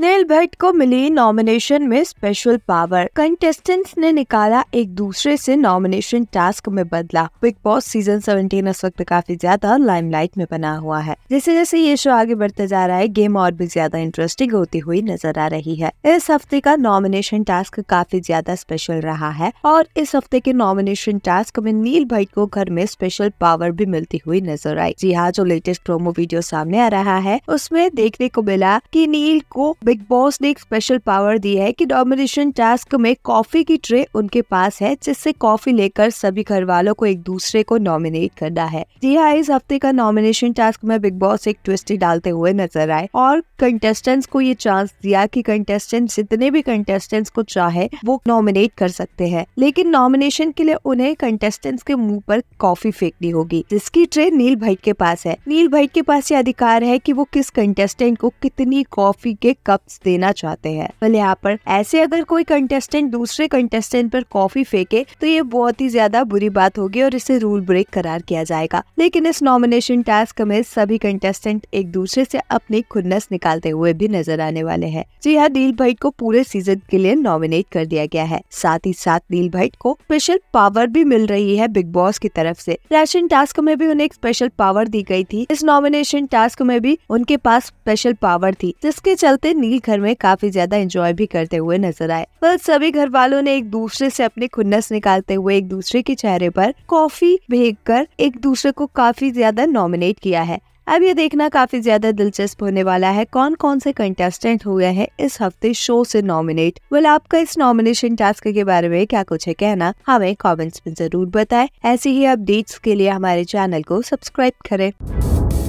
नील भट्ट को मिली नॉमिनेशन में स्पेशल पावर कंटेस्टेंट्स ने निकाला एक दूसरे से नॉमिनेशन टास्क में बदला बिग बॉस सीजन 17 इस वक्त काफी ज्यादा लाइमलाइट में बना हुआ है जैसे जैसे ये शो आगे बढ़ता जा रहा है गेम और भी ज्यादा इंटरेस्टिंग होती हुई नजर आ रही है इस हफ्ते का नॉमिनेशन टास्क काफी ज्यादा स्पेशल रहा है और इस हफ्ते के नॉमिनेशन टास्क में नील भट्ट को घर में स्पेशल पावर भी मिलती हुई नजर आई जी हाँ जो लेटेस्ट प्रोमो वीडियो सामने आ रहा है उसमें देखने को मिला की नील को बिग बॉस ने एक स्पेशल पावर दी है कि डोमिनेशन टास्क में कॉफी की ट्रे उनके पास है जिससे कॉफी लेकर सभी घर वालों को एक दूसरे को नॉमिनेट करना है जी हाँ इस हफ्ते का नॉमिनेशन टास्क में बिग बॉस एक ट्विस्ट डालते हुए नजर आए और कंटेस्टेंट्स को ये चांस दिया कि कंटेस्टेंट जितने भी कंटेस्टेंट्स को चाहे वो नॉमिनेट कर सकते हैं लेकिन नॉमिनेशन के लिए उन्हें कंटेस्टेंट्स के मुंह पर कॉफी फेंकनी होगी जिसकी ट्रे नील भाई के पास है नील भाई के पास ये अधिकार है कि वो किस कंटेस्टेंट को कितनी कॉफी के कप शख्स देना चाहते हैं पर यहाँ पर ऐसे अगर कोई कंटेस्टेंट दूसरे कंटेस्टेंट पर कॉफी फेंके तो ये बहुत ही ज्यादा बुरी बात होगी और इसे रूल ब्रेक करार किया जाएगा लेकिन इस नॉमिनेशन टास्क में सभी कंटेस्टेंट एक दूसरे से अपनी खुन्नस निकालते हुए भी नजर आने वाले हैं जी हाँ दिल भाई को पूरे सीजन के लिए नॉमिनेट कर दिया गया है साथ ही साथ दिल भाई को स्पेशल पावर भी मिल रही है बिग बॉस की तरफ से राशन टास्क में भी उन्हें एक स्पेशल पावर दी गई थी इस नॉमिनेशन टास्क में भी उनके पास स्पेशल पावर थी जिसके चलते नील घर में काफी ज्यादा एंजॉय भी करते हुए नजर आए वह सभी घर वालों ने एक दूसरे से अपने खुन्नस निकालते हुए एक दूसरे के चेहरे पर कॉफी भेज कर एक दूसरे को काफी ज्यादा नॉमिनेट किया है अब ये देखना काफी ज्यादा दिलचस्प होने वाला है कौन कौन से कंटेस्टेंट हुए हैं इस हफ्ते शो से नॉमिनेट वेल आपका इस नॉमिनेशन टास्क के बारे में क्या कुछ है कहना हमें कमेंट्स में जरूर बताएं ऐसी ही अपडेट्स के लिए हमारे चैनल को सब्सक्राइब करें